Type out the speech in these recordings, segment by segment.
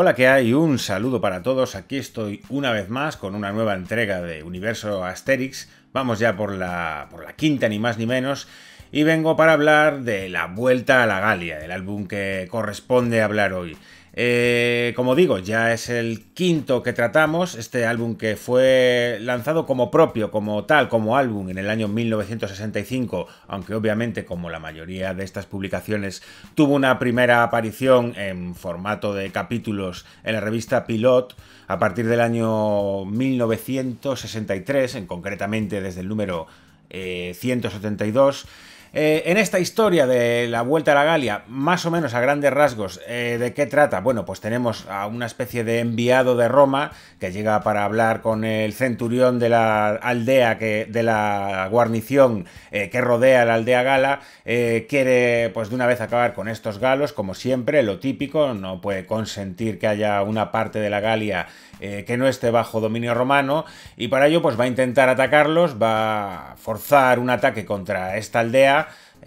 Hola, ¿qué hay? Un saludo para todos. Aquí estoy una vez más con una nueva entrega de Universo Asterix. Vamos ya por la, por la quinta, ni más ni menos. Y vengo para hablar de la Vuelta a la Galia, el álbum que corresponde hablar hoy. Eh, como digo, ya es el quinto que tratamos, este álbum que fue lanzado como propio, como tal, como álbum en el año 1965, aunque obviamente como la mayoría de estas publicaciones tuvo una primera aparición en formato de capítulos en la revista Pilot a partir del año 1963, en concretamente desde el número 172. Eh, eh, en esta historia de la Vuelta a la Galia, más o menos a grandes rasgos, eh, ¿de qué trata? Bueno, pues tenemos a una especie de enviado de Roma que llega para hablar con el centurión de la aldea, que, de la guarnición eh, que rodea la aldea gala. quiere, pues de una vez acabar con estos galos, como siempre, lo típico, no puede consentir que haya una parte de la Galia que no esté bajo dominio romano, y para ello, pues va a intentar atacarlos, va a forzar un ataque contra esta aldea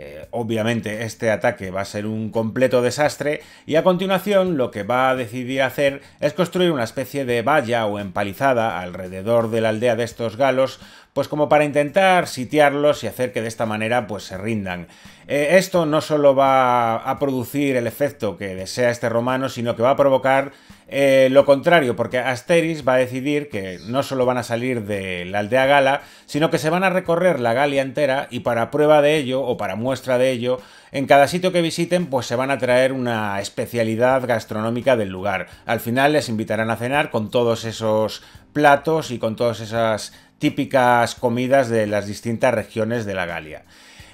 eh, obviamente este ataque va a ser un completo desastre y a continuación lo que va a decidir hacer es construir una especie de valla o empalizada alrededor de la aldea de estos galos pues como para intentar sitiarlos y hacer que de esta manera pues se rindan. Eh, esto no solo va a producir el efecto que desea este romano, sino que va a provocar eh, lo contrario, porque Asteris va a decidir que no solo van a salir de la aldea gala, sino que se van a recorrer la Galia entera y para prueba de ello o para muestra de ello, en cada sitio que visiten pues se van a traer una especialidad gastronómica del lugar. Al final les invitarán a cenar con todos esos platos y con todas esas típicas comidas de las distintas regiones de la Galia.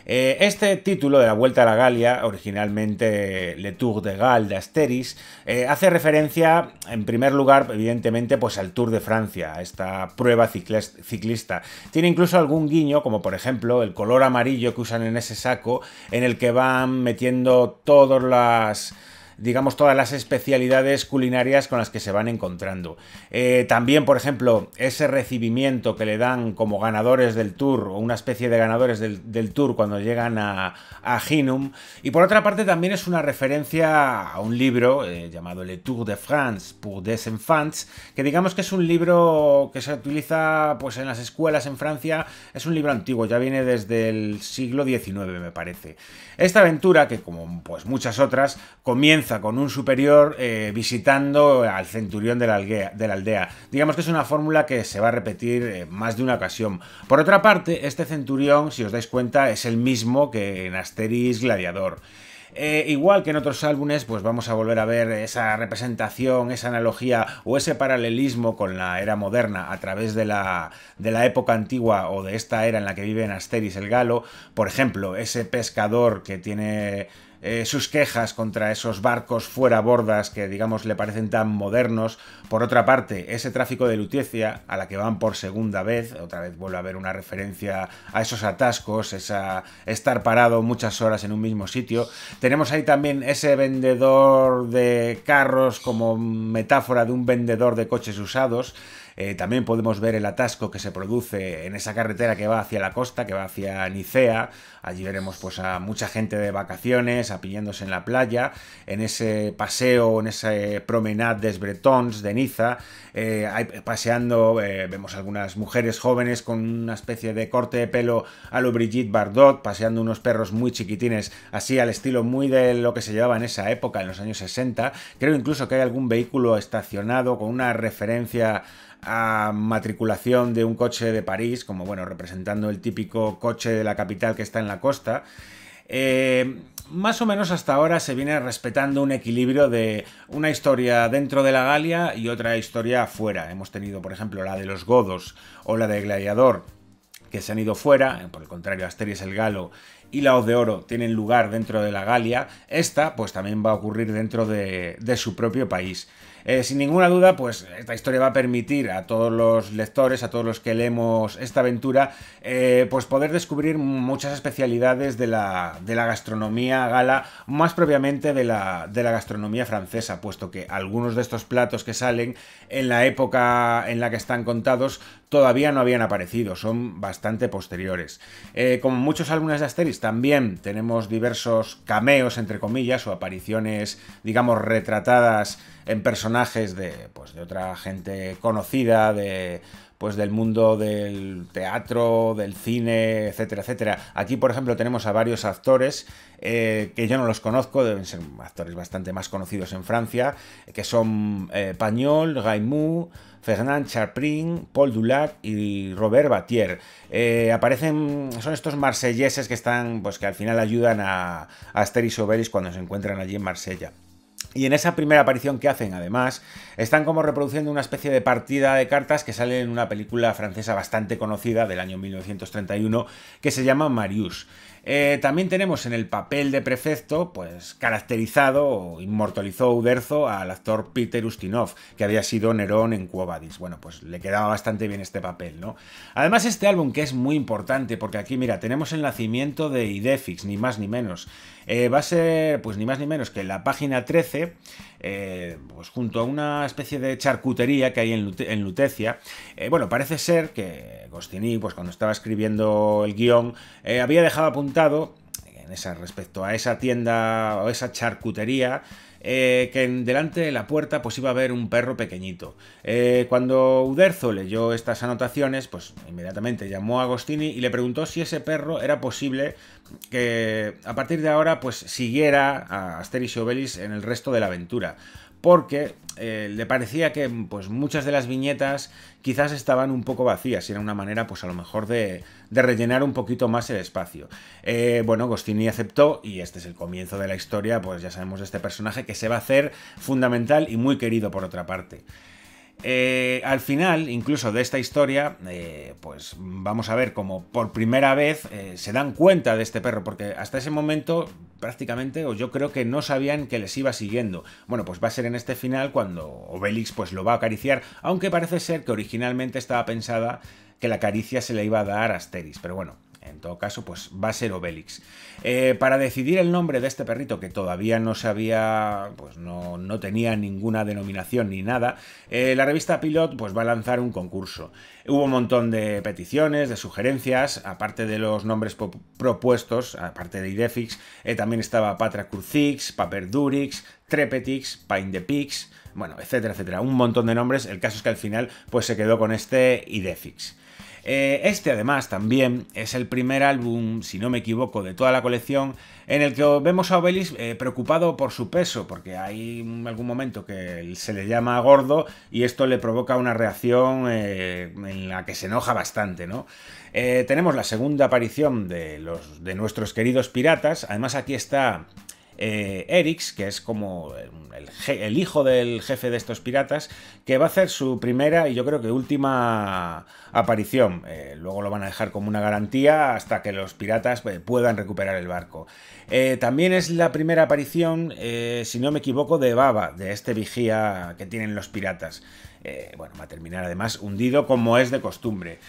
Eh, este título de la Vuelta a la Galia, originalmente Le Tour de Gal de Asteris, eh, hace referencia, en primer lugar, evidentemente, pues al Tour de Francia, a esta prueba ciclista. Tiene incluso algún guiño, como por ejemplo el color amarillo que usan en ese saco, en el que van metiendo todas las digamos, todas las especialidades culinarias con las que se van encontrando. Eh, también, por ejemplo, ese recibimiento que le dan como ganadores del tour, o una especie de ganadores del, tour cuando llegan a, a Y por otra parte, también es una referencia a un libro eh, llamado Le Tour de France pour des enfants, que digamos que es un libro que se utiliza pues, en las escuelas en Francia. Es un libro antiguo, ya viene desde el siglo XIX, me parece. Esta aventura, que como pues, muchas otras, comienza con un superior eh, visitando al centurión de la, aldea, Digamos que es una fórmula que se va a repetir eh, más de una ocasión. Por otra parte, este centurión, si os dais cuenta, es el mismo que en Asteris Gladiador. Eh, igual que en otros álbumes, pues vamos a volver a ver esa representación, esa analogía o ese paralelismo con la era moderna a través de la, de la época antigua o de esta era en la que vive en Asteris el Galo. Por ejemplo, ese pescador que tiene eh, sus quejas contra esos barcos fuera bordas que, digamos, le parecen tan modernos. Por otra parte, ese tráfico de Lutecia, a la que van por segunda vez, otra vez vuelve a haber una referencia a esos atascos, esa estar parado muchas horas en un mismo sitio. Tenemos ahí también ese vendedor de carros como metáfora de un vendedor de coches usados. Eh, también podemos ver el atasco que se produce en esa carretera que va hacia la costa, que va hacia Nicea. Allí veremos pues a mucha gente de vacaciones, apiñándose en la playa, en ese paseo, en esa promenade des Bretons de Niza, eh, paseando, eh, vemos algunas mujeres jóvenes con una especie de corte de pelo a lo Brigitte Bardot, paseando unos perros muy chiquitines, así al estilo muy de lo que se llevaba en esa época, en los años 60. Creo incluso que hay algún vehículo estacionado con una referencia a matriculación de un coche de París, como bueno, representando el típico coche de la capital que está en la costa. Eh, más o menos hasta ahora se viene respetando un equilibrio de una historia dentro de la Galia y otra historia fuera. Hemos tenido, por ejemplo, la de los godos o la de Gladiador, que se han ido fuera, por el contrario, Asteris el Galo y la Hoz de Oro tienen lugar dentro de la Galia, esta pues también va a ocurrir dentro de su propio país. Eh, sin ninguna duda, pues esta historia va a permitir a todos los lectores, a todos los que leemos esta aventura, eh, pues poder descubrir muchas especialidades de la, gastronomía gala, más propiamente de la, gastronomía francesa, puesto que algunos de estos platos que salen en la época en la que están contados todavía no habían aparecido, son bastante posteriores. Eh, como muchos álbumes de Asterix, también tenemos diversos cameos, entre comillas, o apariciones, digamos, retratadas en personajes pues, de, otra gente conocida, de, pues, del mundo del teatro, del cine, etcétera, etcétera. Aquí, por ejemplo, tenemos a varios actores eh, que yo no los conozco, deben ser actores bastante más conocidos en Francia, que son eh, Pagnol, Gaimou, Fernand Charprin, Paul Dulac y Robert Batier. Eh, aparecen, son estos marselleses que están, pues que al final ayudan a, a Asterix y cuando se encuentran allí en Marsella. Y en esa primera aparición que hacen, además, están como reproduciendo una especie de partida de cartas que sale en una película francesa bastante conocida del año 1931 que se llama Marius. Eh, también tenemos en el papel de prefecto, pues caracterizado o inmortalizó Uderzo al actor Peter Ustinov, que había sido Nerón en Cuobadis. Bueno, pues le quedaba bastante bien este papel, ¿no? Además, este álbum que es muy importante, porque aquí, mira, tenemos el nacimiento de Idefix, ni más ni menos. Eh, va a ser, pues ni más ni menos que en la página 13, eh, pues junto a una especie de charcutería que hay en, Lutecia. bueno, parece ser que Gostini, pues cuando estaba escribiendo el guión, había dejado apuntar en ese respecto a esa tienda o esa charcutería, eh, que que delante de la puerta pues iba a haber un perro pequeñito. Eh, cuando Uderzo leyó estas anotaciones, pues inmediatamente llamó a Agostini y le preguntó si ese perro era posible que a partir de ahora pues siguiera a Asterix y Obelix en el resto de la aventura porque eh, le parecía que pues, muchas de las viñetas quizás estaban un poco vacías y era una manera, pues a lo mejor, de, rellenar un poquito más el espacio. Eh, bueno, Gostini aceptó y este es el comienzo de la historia, pues ya sabemos de este personaje que se va a hacer fundamental y muy querido por otra parte. Eh, al final, incluso de esta historia, eh, pues vamos a ver como por primera vez eh, se dan cuenta de este perro, porque hasta ese momento prácticamente, o yo creo que no sabían que les iba siguiendo. Bueno, pues va a ser en este final cuando Obelix pues lo va a acariciar, aunque parece ser que originalmente estaba pensada que la caricia se le iba a dar a Asteris, pero bueno, en todo caso, pues va a ser Obelix. Eh, para decidir el nombre de este perrito, que todavía no había. pues no, tenía ninguna denominación ni nada, eh, la revista Pilot pues va a lanzar un concurso. Hubo un montón de peticiones, de sugerencias, aparte de los nombres propuestos, aparte de Idefix, eh, también estaba Patra Curcix, Paper Durix, Trepetix, Pine the Pix, bueno, etcétera, etcétera. Un montón de nombres, el caso es que al final pues se quedó con este Idefix. Eh, este además también es el primer álbum, si no me equivoco, de toda la colección en el que vemos a Obelix eh, preocupado por su peso, porque hay algún momento que se le llama gordo y esto le provoca una reacción eh, en la que se enoja bastante, ¿no? tenemos la segunda aparición de, los, de nuestros queridos piratas, además aquí está eh, que es como el, hijo del jefe de estos piratas, que va a hacer su primera y yo creo que última aparición. Eh, luego lo van a dejar como una garantía hasta que los piratas eh, puedan recuperar el barco. Eh, también es la primera aparición, si no me equivoco, de Baba, de este vigía que tienen los piratas. bueno, va a terminar además hundido como es de costumbre.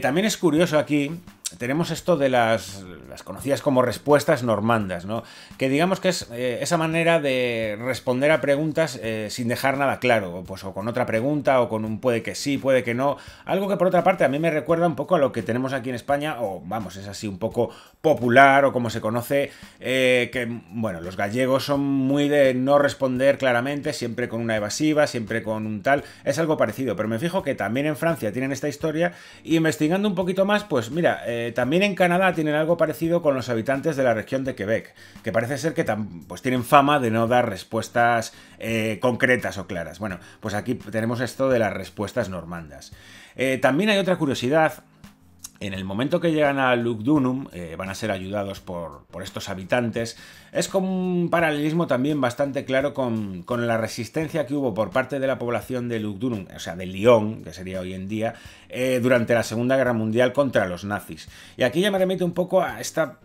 también es curioso aquí tenemos esto de las, las, conocidas como respuestas normandas, ¿no? Que digamos que es eh, esa manera de responder a preguntas eh, sin dejar nada claro, pues o con otra pregunta o con un puede que sí, puede que no, algo que por otra parte a mí me recuerda un poco a lo que tenemos aquí en España, o vamos, es así un poco popular o como se conoce, eh, que bueno, los gallegos son muy de no responder claramente, siempre con una evasiva, siempre con un tal, es algo parecido, pero me fijo que también en Francia tienen esta historia y investigando un poquito más, pues mira, eh, también en Canadá tienen algo parecido con los habitantes de la región de Quebec, que parece ser que pues tienen fama de no dar respuestas eh, concretas o claras. Bueno, pues aquí tenemos esto de las respuestas normandas. Eh, también hay otra curiosidad en el momento que llegan a Lugdunum, eh, van a ser ayudados por, por, estos habitantes. Es como un paralelismo también bastante claro con, la resistencia que hubo por parte de la población de Lugdunum, o sea, de Lyon, que sería hoy en día, eh, durante la Segunda Guerra Mundial contra los nazis. Y aquí ya me remite un poco a esta,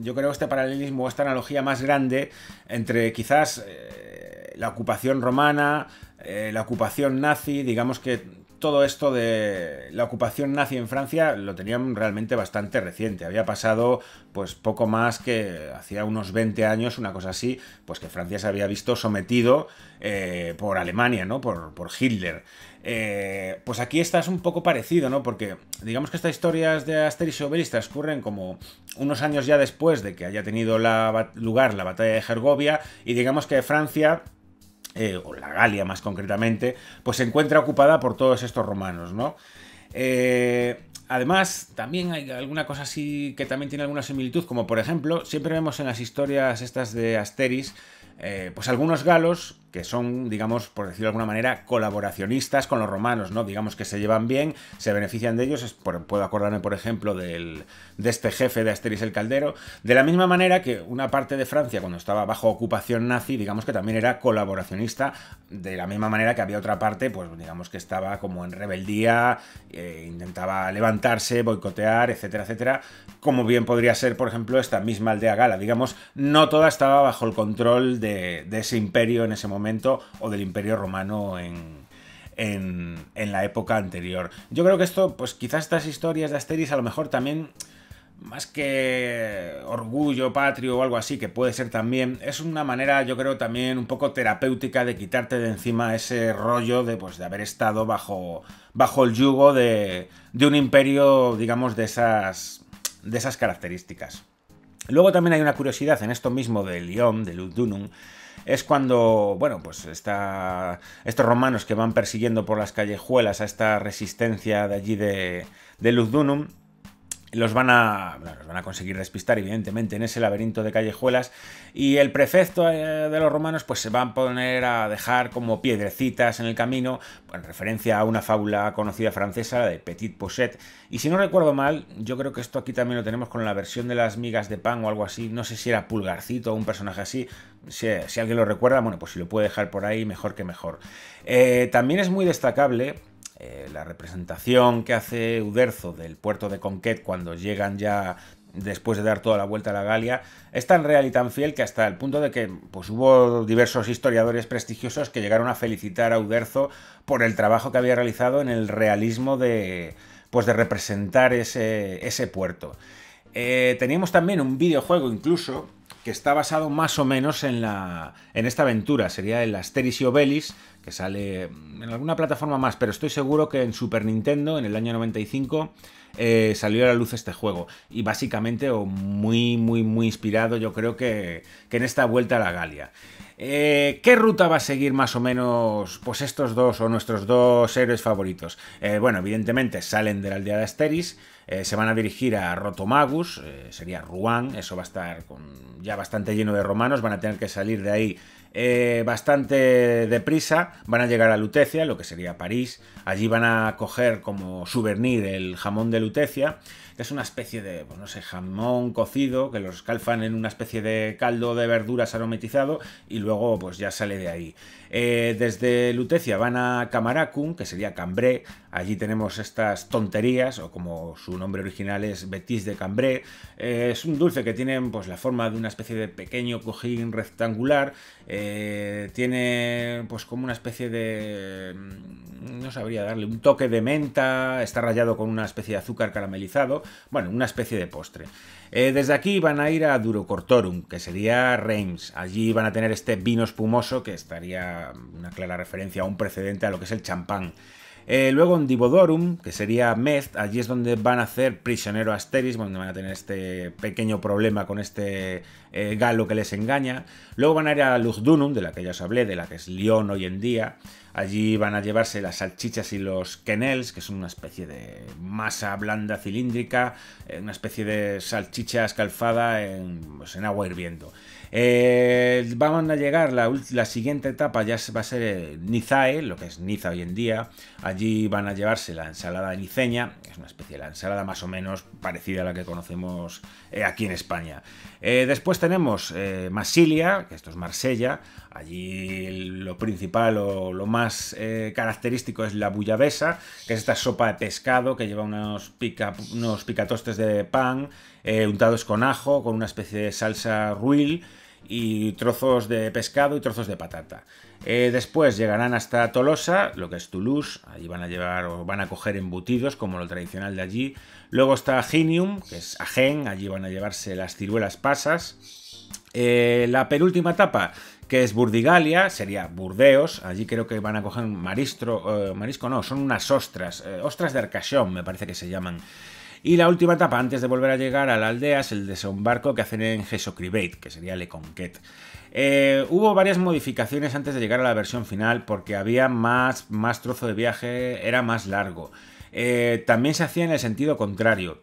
yo creo, este paralelismo, esta analogía más grande entre quizás eh, la ocupación romana, la ocupación nazi, digamos que todo esto de la ocupación nazi en Francia lo tenían realmente bastante reciente. Había pasado pues poco más que hacía unos 20 años, una cosa así, pues que Francia se había visto sometido eh, por Alemania, ¿no? Por, Hitler. Eh, pues aquí estás un poco parecido, ¿no? Porque digamos que estas historias de Asterix y Obelix transcurren como unos años ya después de que haya tenido lugar la batalla de Gergovia y digamos que Francia eh, o la Galia más concretamente, pues se encuentra ocupada por todos estos romanos, ¿no? Eh, además, también hay alguna cosa así que también tiene alguna similitud, como por ejemplo, siempre vemos en las historias estas de Asteris, eh, pues algunos galos que son, digamos, por decirlo de alguna manera, colaboracionistas con los romanos, ¿no? Digamos que se llevan bien, se benefician de ellos. puedo acordarme, por ejemplo, de este jefe de Asteris el Caldero. De la misma manera que una parte de Francia, cuando estaba bajo ocupación nazi, digamos que también era colaboracionista, de la misma manera que había otra parte, pues digamos que estaba como en rebeldía, eh, intentaba levantarse, boicotear, etcétera, etcétera, como bien podría ser, por ejemplo, esta misma aldea gala. Digamos, no toda estaba bajo el control de ese imperio en ese momento o del Imperio Romano en, en, la época anterior. Yo creo que esto, pues quizás estas historias de Asteris a lo mejor también, más que orgullo patrio o algo así, que puede ser también, es una manera yo creo también un poco terapéutica de quitarte de encima ese rollo de, pues, de haber estado bajo, bajo el yugo de, un imperio, digamos, de esas, de esas características. Luego también hay una curiosidad en esto mismo de Lyon, de Ludunum, es cuando, bueno, pues estos romanos que van persiguiendo por las callejuelas a esta resistencia de allí de, de Luzdunum, los van a, los van a conseguir despistar, evidentemente, en ese laberinto de callejuelas. Y el prefecto eh, de los romanos, pues se van a poner a dejar como piedrecitas en el camino, en referencia a una fábula conocida francesa, de Petit Pochette. Y si no recuerdo mal, yo creo que esto aquí también lo tenemos con la versión de las migas de pan o algo así. No sé si era Pulgarcito o un personaje así. Si, alguien lo recuerda, bueno, pues si lo puede dejar por ahí, mejor que mejor. Eh, también es muy destacable eh, la representación que hace Uderzo del puerto de Conquet cuando llegan ya después de dar toda la vuelta a la Galia, es tan real y tan fiel que hasta el punto de que pues, hubo diversos historiadores prestigiosos que llegaron a felicitar a Uderzo por el trabajo que había realizado en el realismo de, pues, de representar ese, puerto. Eh, teníamos también un videojuego incluso que está basado más o menos en, la, en esta aventura, sería el Asterix y Obelis, que sale en alguna plataforma más, pero estoy seguro que en Super Nintendo, en el año 95, eh, salió a la luz este juego. Y básicamente, o muy, muy, muy inspirado, yo creo que, que en esta vuelta a la Galia. Eh, ¿Qué ruta va a seguir más o menos pues estos dos o nuestros dos héroes favoritos? Eh, bueno, evidentemente salen de la aldea de Asteris, se van a dirigir a Rotomagus, sería Ruan, eso va a estar ya bastante lleno de romanos, van a tener que salir de ahí eh, bastante deprisa van a llegar a Lutecia, lo que sería París. Allí van a coger como souvenir el jamón de Lutecia es una especie de, pues no sé, jamón cocido que los escalfan en una especie de caldo de verduras aromatizado y luego pues ya sale de ahí. Eh, desde Lutecia van a Camaracum, que sería Cambré, allí tenemos estas tonterías, o como su nombre original es Betis de Cambré, eh, es un dulce que tiene pues la forma de una especie de pequeño cojín rectangular, eh, tiene pues como una especie de... Mm, no sabría darle un toque de menta, está rallado con una especie de azúcar caramelizado, bueno, una especie de postre. Eh, desde aquí van a ir a Durocortorum, que sería Reims. Allí van a tener este vino espumoso que estaría una clara referencia, a un precedente a lo que es el champán. Eh, luego en Divodorum, que sería Mez, allí es donde van a hacer prisionero a Asteris, donde van a tener este pequeño problema con este eh, galo que les engaña. Luego van a ir a Lugdunum, de la que ya os hablé, de la que es Lyon hoy en día. Allí van a llevarse las salchichas y los quenels, que son una especie de masa blanda cilíndrica, eh, una especie de salchicha escalfada en pues, agua hirviendo. Eh, van a llegar, la, la, siguiente etapa ya va a ser eh, Nizae, lo que es Niza hoy en día. Allí van a llevarse la ensalada niceña, que es una especie de ensalada más o menos parecida a la que conocemos eh, aquí en España. Eh, después tenemos Masilia, que esto es Marsella. Allí lo principal o lo más característico es la bullabesa, que es esta sopa de pescado que lleva unos, unos picatostes de pan untados con ajo, con una especie de salsa ruil y trozos de pescado y trozos de patata. Eh, después llegarán hasta Tolosa, lo que es Toulouse, allí van a llevar o van a coger embutidos como lo tradicional de allí. Luego está Ginium, que es Agen, allí van a llevarse las ciruelas pasas. Eh, la penúltima etapa, que es Burdigalia, sería Burdeos, allí creo que van a coger maristro, eh, marisco no, son unas ostras, ostras de Arcachón me parece que se llaman. Y la última etapa antes de volver a llegar a la aldea es el desembarco que hacen en Gesocribate, que sería Le Conquet. Eh, hubo varias modificaciones antes de llegar a la versión final porque había más, más trozo de viaje, era más largo. Eh, también se hacía en el sentido contrario.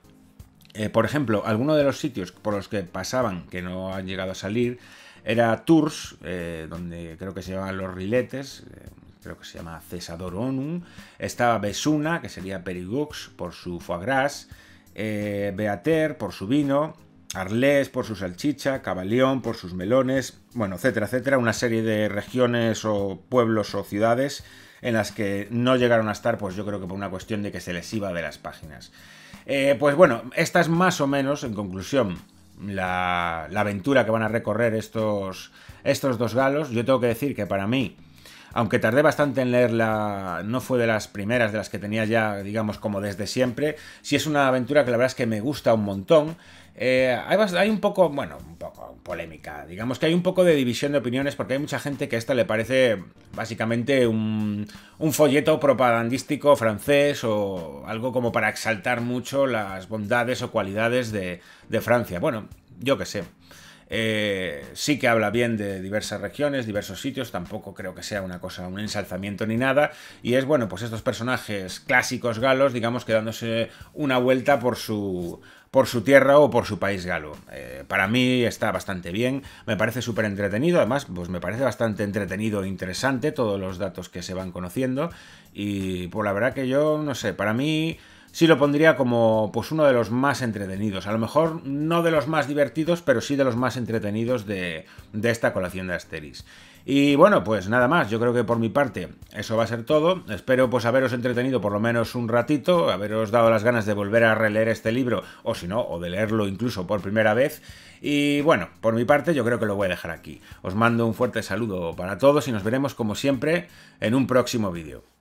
Eh, por ejemplo, algunos de los sitios por los que pasaban que no han llegado a salir era Tours, donde creo que se llamaban los riletes, creo que se llama Cesador Onum. Estaba Besuna, que sería Perigux por su foie gras. Eh, Beater por su vino, Arlés por su salchicha, Cabaleón por sus melones, bueno, etcétera, etcétera, una serie de regiones o pueblos o ciudades en las que no llegaron a estar, pues yo creo que por una cuestión de que se les iba de las páginas. Eh, pues bueno, esta es más o menos, en conclusión, la, la aventura que van a recorrer estos, estos dos galos. Yo tengo que decir que para mí aunque tardé bastante en leerla, no fue de las primeras de las que tenía ya, digamos, como desde siempre, Si es una aventura que la verdad es que me gusta un montón. Eh, hay, un poco, bueno, un poco polémica. Digamos que hay un poco de división de opiniones porque hay mucha gente que a esta le parece básicamente un, folleto propagandístico francés o algo como para exaltar mucho las bondades o cualidades de, de Francia. Bueno, yo qué sé. Eh, sí que habla bien de diversas regiones, diversos sitios, tampoco creo que sea una cosa, un ensalzamiento ni nada. Y es bueno, pues estos personajes clásicos galos, digamos que dándose una vuelta por su por su tierra o por su país galo. Eh, para mí está bastante bien, me parece súper entretenido, además, pues me parece bastante entretenido e interesante todos los datos que se van conociendo. Y pues la verdad que yo, no sé, para mí sí lo pondría como pues uno de los más entretenidos. A lo mejor no de los más divertidos, pero sí de los más entretenidos de, de esta colación de Asteris. Y bueno, pues nada más, yo creo que por mi parte eso va a ser todo. Espero pues haberos entretenido por lo menos un ratito, haberos dado las ganas de volver a releer este libro, o si no, o de leerlo incluso por primera vez. Y bueno, por mi parte yo creo que lo voy a dejar aquí. Os mando un fuerte saludo para todos y nos veremos como siempre en un próximo vídeo.